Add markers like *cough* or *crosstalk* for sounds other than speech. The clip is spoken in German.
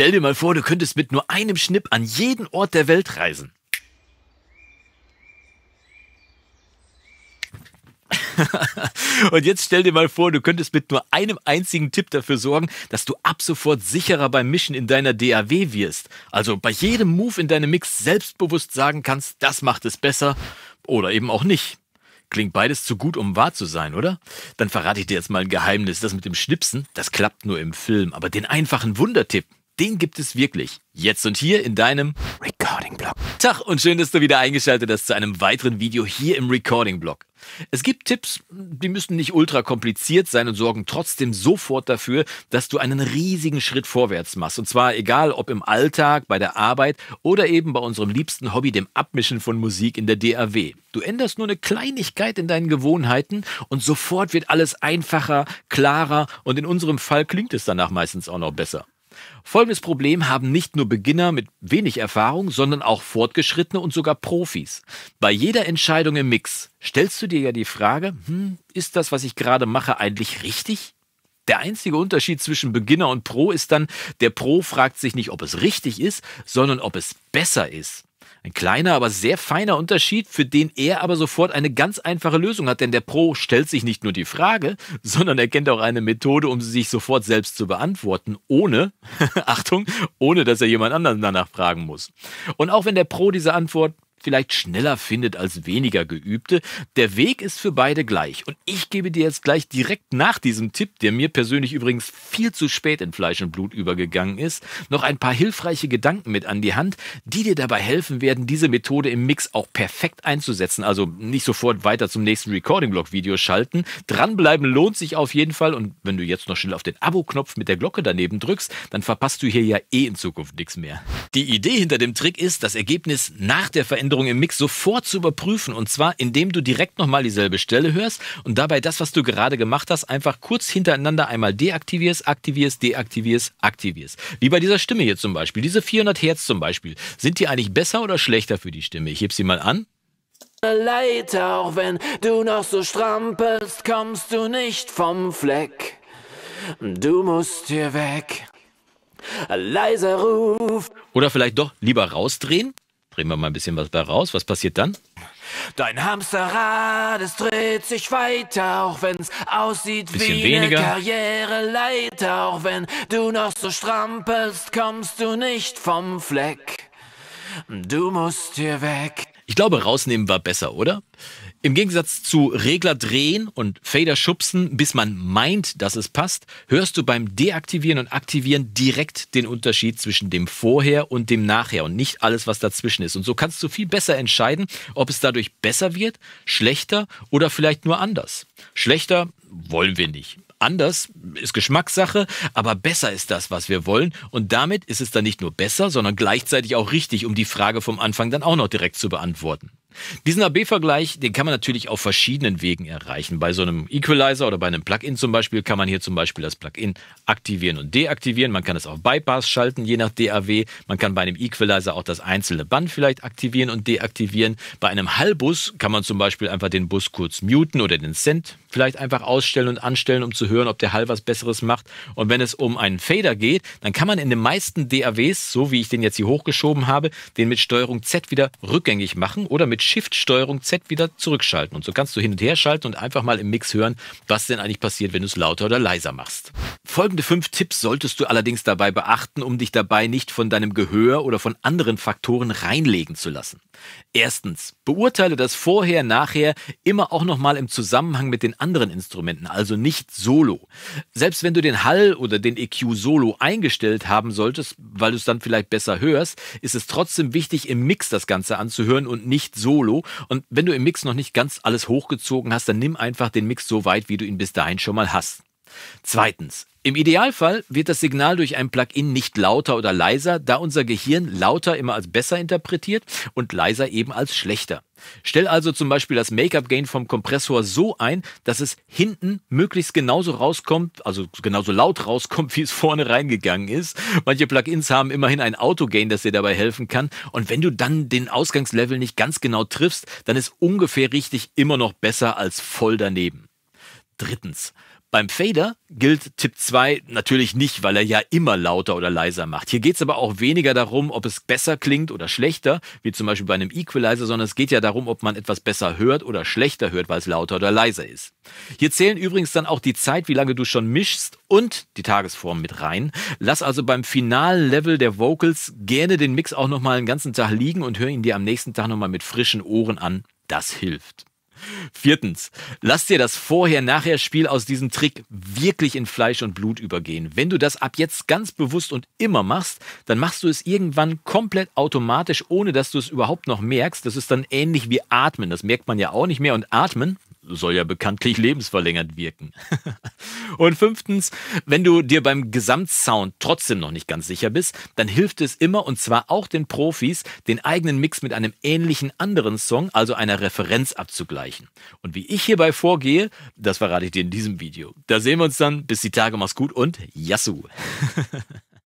Stell dir mal vor, du könntest mit nur einem Schnipp an jeden Ort der Welt reisen. *laughs* und jetzt stell dir mal vor, du könntest mit nur einem einzigen Tipp dafür sorgen, dass du ab sofort sicherer beim Mischen in deiner DAW wirst. Also bei jedem Move in deinem Mix selbstbewusst sagen kannst, das macht es besser oder eben auch nicht. Klingt beides zu gut, um wahr zu sein, oder? Dann verrate ich dir jetzt mal ein Geheimnis. Das mit dem Schnipsen, das klappt nur im Film. Aber den einfachen Wundertipp, den gibt es wirklich. Jetzt und hier in deinem Recording-Blog. Tag und schön, dass du wieder eingeschaltet hast zu einem weiteren Video hier im Recording-Blog. Es gibt Tipps, die müssen nicht ultra kompliziert sein und sorgen trotzdem sofort dafür, dass du einen riesigen Schritt vorwärts machst. Und zwar egal, ob im Alltag, bei der Arbeit oder eben bei unserem liebsten Hobby, dem Abmischen von Musik in der DAW. Du änderst nur eine Kleinigkeit in deinen Gewohnheiten und sofort wird alles einfacher, klarer und in unserem Fall klingt es danach meistens auch noch besser. Folgendes Problem haben nicht nur Beginner mit wenig Erfahrung, sondern auch Fortgeschrittene und sogar Profis. Bei jeder Entscheidung im Mix stellst du dir ja die Frage, hm, ist das, was ich gerade mache, eigentlich richtig? Der einzige Unterschied zwischen Beginner und Pro ist dann, der Pro fragt sich nicht, ob es richtig ist, sondern ob es besser ist. Ein kleiner, aber sehr feiner Unterschied, für den er aber sofort eine ganz einfache Lösung hat, denn der Pro stellt sich nicht nur die Frage, sondern er kennt auch eine Methode, um sie sich sofort selbst zu beantworten, ohne, *laughs* Achtung, ohne dass er jemand anderen danach fragen muss. Und auch wenn der Pro diese Antwort vielleicht schneller findet als weniger geübte. Der Weg ist für beide gleich. Und ich gebe dir jetzt gleich direkt nach diesem Tipp, der mir persönlich übrigens viel zu spät in Fleisch und Blut übergegangen ist, noch ein paar hilfreiche Gedanken mit an die Hand, die dir dabei helfen werden, diese Methode im Mix auch perfekt einzusetzen. Also nicht sofort weiter zum nächsten Recording-Blog-Video schalten. Dranbleiben lohnt sich auf jeden Fall. Und wenn du jetzt noch schnell auf den Abo-Knopf mit der Glocke daneben drückst, dann verpasst du hier ja eh in Zukunft nichts mehr. Die Idee hinter dem Trick ist, das Ergebnis nach der Veränderung Änderung im Mix sofort zu überprüfen. Und zwar, indem du direkt nochmal dieselbe Stelle hörst und dabei das, was du gerade gemacht hast, einfach kurz hintereinander einmal deaktivierst, aktivierst, deaktivierst, aktivierst. Wie bei dieser Stimme hier zum Beispiel. Diese 400 Hertz zum Beispiel. Sind die eigentlich besser oder schlechter für die Stimme? Ich heb sie mal an. Leiter, auch wenn du noch so strampelst, kommst du nicht vom Fleck. Du musst hier weg. Leiser Ruf. Oder vielleicht doch lieber rausdrehen? bringen wir mal ein bisschen was bei raus. Was passiert dann? Dein Hamsterrad, es dreht sich weiter, auch wenn's aussieht wie weniger. eine Karriereleiter. Auch wenn du noch so strampelst, kommst du nicht vom Fleck. Du musst hier weg. Ich glaube, rausnehmen war besser, oder? Im Gegensatz zu Regler drehen und Fader schubsen, bis man meint, dass es passt, hörst du beim Deaktivieren und Aktivieren direkt den Unterschied zwischen dem Vorher und dem Nachher und nicht alles, was dazwischen ist. Und so kannst du viel besser entscheiden, ob es dadurch besser wird, schlechter oder vielleicht nur anders. Schlechter wollen wir nicht anders, ist Geschmackssache, aber besser ist das, was wir wollen. Und damit ist es dann nicht nur besser, sondern gleichzeitig auch richtig, um die Frage vom Anfang dann auch noch direkt zu beantworten. Diesen AB-Vergleich, den kann man natürlich auf verschiedenen Wegen erreichen. Bei so einem Equalizer oder bei einem Plugin zum Beispiel kann man hier zum Beispiel das Plugin aktivieren und deaktivieren. Man kann es auf Bypass schalten, je nach DAW. Man kann bei einem Equalizer auch das einzelne Band vielleicht aktivieren und deaktivieren. Bei einem Hallbus kann man zum Beispiel einfach den Bus kurz muten oder den Send vielleicht einfach ausstellen und anstellen, um zu hören, ob der Hall was Besseres macht. Und wenn es um einen Fader geht, dann kann man in den meisten DAWs, so wie ich den jetzt hier hochgeschoben habe, den mit Steuerung Z wieder rückgängig machen oder mit mit Shift Steuerung Z wieder zurückschalten. Und so kannst du hin und her schalten und einfach mal im Mix hören, was denn eigentlich passiert, wenn du es lauter oder leiser machst. Folgende fünf Tipps solltest du allerdings dabei beachten, um dich dabei nicht von deinem Gehör oder von anderen Faktoren reinlegen zu lassen. Erstens, beurteile das vorher, nachher immer auch nochmal im Zusammenhang mit den anderen Instrumenten, also nicht solo. Selbst wenn du den Hall oder den EQ solo eingestellt haben solltest, weil du es dann vielleicht besser hörst, ist es trotzdem wichtig, im Mix das Ganze anzuhören und nicht solo. Und wenn du im Mix noch nicht ganz alles hochgezogen hast, dann nimm einfach den Mix so weit, wie du ihn bis dahin schon mal hast. Zweitens. Im Idealfall wird das Signal durch ein Plugin nicht lauter oder leiser, da unser Gehirn lauter immer als besser interpretiert und leiser eben als schlechter. Stell also zum Beispiel das Make-up-Gain vom Kompressor so ein, dass es hinten möglichst genauso rauskommt, also genauso laut rauskommt, wie es vorne reingegangen ist. Manche Plugins haben immerhin ein Auto-Gain, das dir dabei helfen kann. Und wenn du dann den Ausgangslevel nicht ganz genau triffst, dann ist ungefähr richtig immer noch besser als voll daneben. Drittens, beim Fader gilt Tipp 2 natürlich nicht, weil er ja immer lauter oder leiser macht. Hier geht es aber auch weniger darum, ob es besser klingt oder schlechter, wie zum Beispiel bei einem Equalizer, sondern es geht ja darum, ob man etwas besser hört oder schlechter hört, weil es lauter oder leiser ist. Hier zählen übrigens dann auch die Zeit, wie lange du schon mischst und die Tagesform mit rein. Lass also beim finalen Level der Vocals gerne den Mix auch nochmal einen ganzen Tag liegen und hör ihn dir am nächsten Tag nochmal mit frischen Ohren an. Das hilft. Viertens, lass dir das Vorher-Nachher-Spiel aus diesem Trick wirklich in Fleisch und Blut übergehen. Wenn du das ab jetzt ganz bewusst und immer machst, dann machst du es irgendwann komplett automatisch, ohne dass du es überhaupt noch merkst. Das ist dann ähnlich wie Atmen. Das merkt man ja auch nicht mehr. Und Atmen soll ja bekanntlich lebensverlängernd wirken. *laughs* und fünftens, wenn du dir beim Gesamtsound trotzdem noch nicht ganz sicher bist, dann hilft es immer und zwar auch den Profis, den eigenen Mix mit einem ähnlichen anderen Song, also einer Referenz abzugleichen. Und wie ich hierbei vorgehe, das verrate ich dir in diesem Video. Da sehen wir uns dann. Bis die Tage, mach's gut und Yassou! *laughs*